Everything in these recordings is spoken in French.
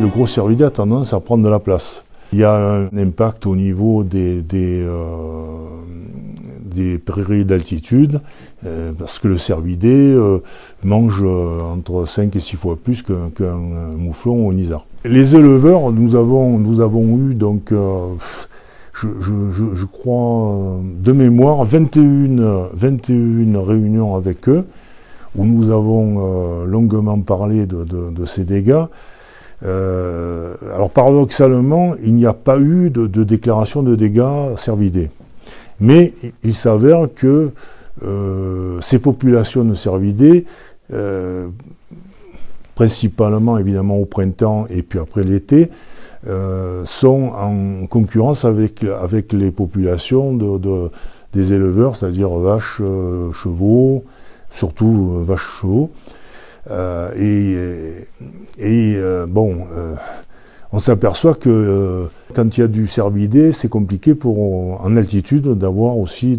le gros cervidé a tendance à prendre de la place. Il y a un impact au niveau des, euh, prairies d'altitude, euh, parce que le cervidé euh, mange entre 5 et 6 fois plus qu'un mouflon ou un isard. Les éleveurs, nous avons, eu donc... Je, crois, de mémoire, 21, 21 réunions avec eux, où nous avons longuement parlé de ces dégâts. Euh, alors paradoxalement, il n'y a pas eu de, déclaration de dégâts cervidés. Mais il s'avère que euh, ces populations de cervidés, euh, principalement évidemment au printemps et puis après l'été, sont en concurrence avec, les populations des éleveurs, c'est-à-dire vaches, chevaux, surtout vaches, chevaux. Euh, et, euh, euh, bon, on s'aperçoit que quand il y a du cervidé, c'est compliqué pour, en altitude d'avoir aussi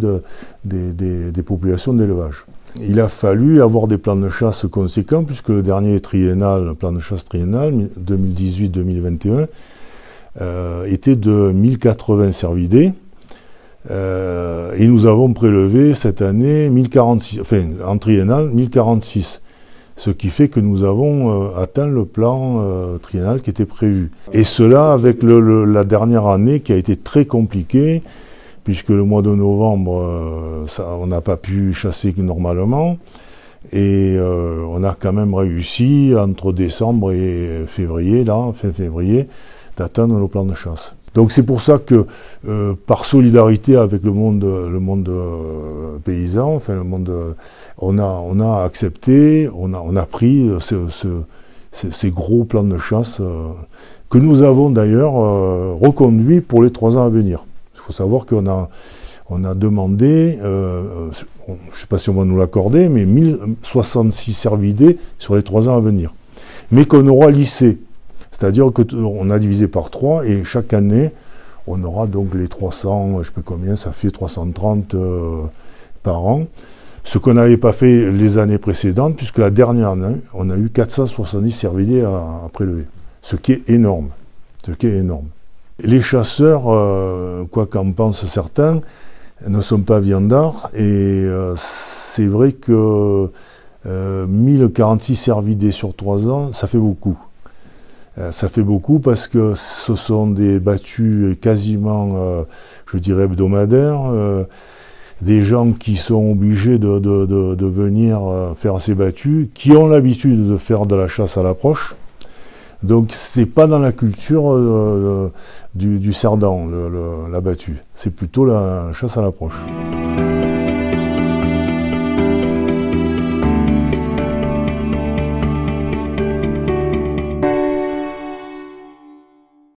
des, populations d'élevage. Il a fallu avoir des plans de chasse conséquents, puisque le dernier triennal, plan de chasse triennal, 2018-2021, était de 1080 cervidés. et nous avons prélevé cette année 1046, enfin en triennal 1046 ce qui fait que nous avons euh, atteint le plan euh, triennal qui était prévu. Et cela avec la dernière année qui a été très compliquée, puisque le mois de novembre, euh, on n'a pas pu chasser normalement. Et on a quand même réussi entre décembre et février, là, fin février, d'atteindre nos plans de chasse. Donc c'est pour ça que, euh, par solidarité avec le monde, le monde euh, paysan, enfin le monde, on, a, on a accepté, on a, on a pris euh, ces, gros plans de chasse que nous avons d'ailleurs reconduits pour les trois ans à venir. Il faut savoir qu'on a, on a demandé, je ne sais pas si on va nous l'accorder, mais 1066 servidés sur les trois ans à venir, mais qu'on aura lissé c'est-à-dire qu'on euh, a divisé par 3 et chaque année, on aura donc les 300, euh, je ne sais pas combien, ça fait 330 euh, par an. Ce qu'on n'avait pas fait les années précédentes, puisque la dernière année, on a eu 470 cervidés à, prélever. Ce qui est énorme. Ce qui est énorme. Les chasseurs, quoi qu'en pensent certains, ne sont pas viandards. Et c'est vrai que 1046 cervidés sur trois ans, ça fait beaucoup. Euh, ça fait beaucoup parce que ce sont des battues quasiment, euh, je dirais, hebdomadaires. Euh, des gens qui sont obligés de, venir faire ces battues, qui ont l'habitude de faire de la chasse à l'approche. Donc c'est pas dans la culture du, du la battue. C'est plutôt la chasse à l'approche.